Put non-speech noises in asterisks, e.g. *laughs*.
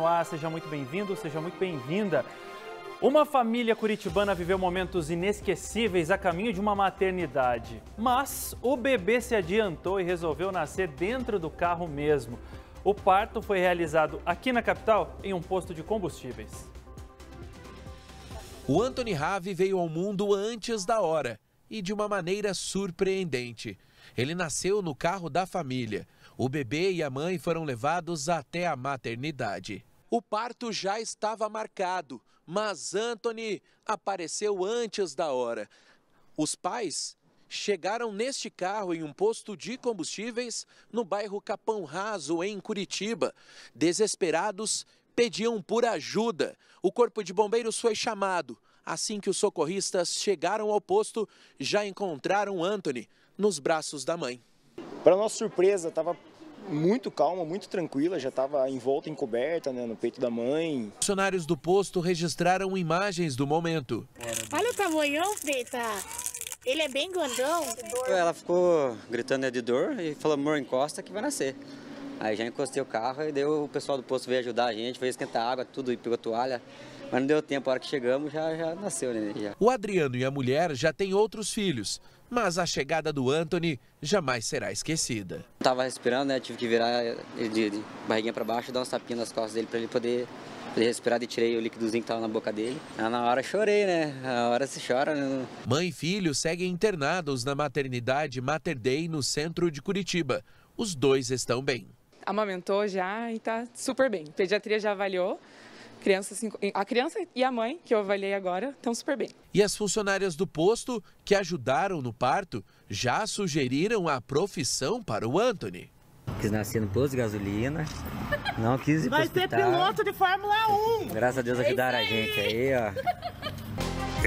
no ar, seja muito bem-vindo, seja muito bem-vinda. Uma família curitibana viveu momentos inesquecíveis a caminho de uma maternidade, mas o bebê se adiantou e resolveu nascer dentro do carro mesmo. O parto foi realizado aqui na capital, em um posto de combustíveis. O Anthony Rave veio ao mundo antes da hora e de uma maneira surpreendente. Ele nasceu no carro da família. O bebê e a mãe foram levados até a maternidade. O parto já estava marcado, mas Anthony apareceu antes da hora. Os pais chegaram neste carro em um posto de combustíveis no bairro Capão Raso, em Curitiba. Desesperados, pediam por ajuda. O corpo de bombeiros foi chamado. Assim que os socorristas chegaram ao posto, já encontraram Anthony nos braços da mãe. Para nossa surpresa, estava muito calma, muito tranquila, já estava envolta em coberta, né, no peito da mãe. Funcionários do posto registraram imagens do momento. Olha o tamanhão, preta. Ele é bem grandão. Ela ficou gritando é de dor e falou, amor, encosta que vai nascer. Aí já encostei o carro e deu o pessoal do posto veio ajudar a gente, veio esquentar água, tudo, e pegou toalha. Mas não deu tempo, a hora que chegamos já, já nasceu, né? Já. O Adriano e a mulher já têm outros filhos mas a chegada do Anthony jamais será esquecida. Tava respirando, né? Tive que virar ele de barriguinha para baixo, dar um tapinha nas costas dele para ele poder respirar e tirei o líquidozinho que tava na boca dele. Ah, na hora chorei, né? Na hora se chora. Né? Mãe e filho seguem internados na maternidade Mater Dei no centro de Curitiba. Os dois estão bem. Amamentou já e tá super bem. pediatria já avaliou. Criança, a criança e a mãe, que eu avaliei agora, estão super bem. E as funcionárias do posto, que ajudaram no parto, já sugeriram a profissão para o Anthony. Quis nascer no posto de gasolina, não quis ir Vai ser piloto de Fórmula 1. Graças a Deus é ajudaram a gente aí, ó. *laughs*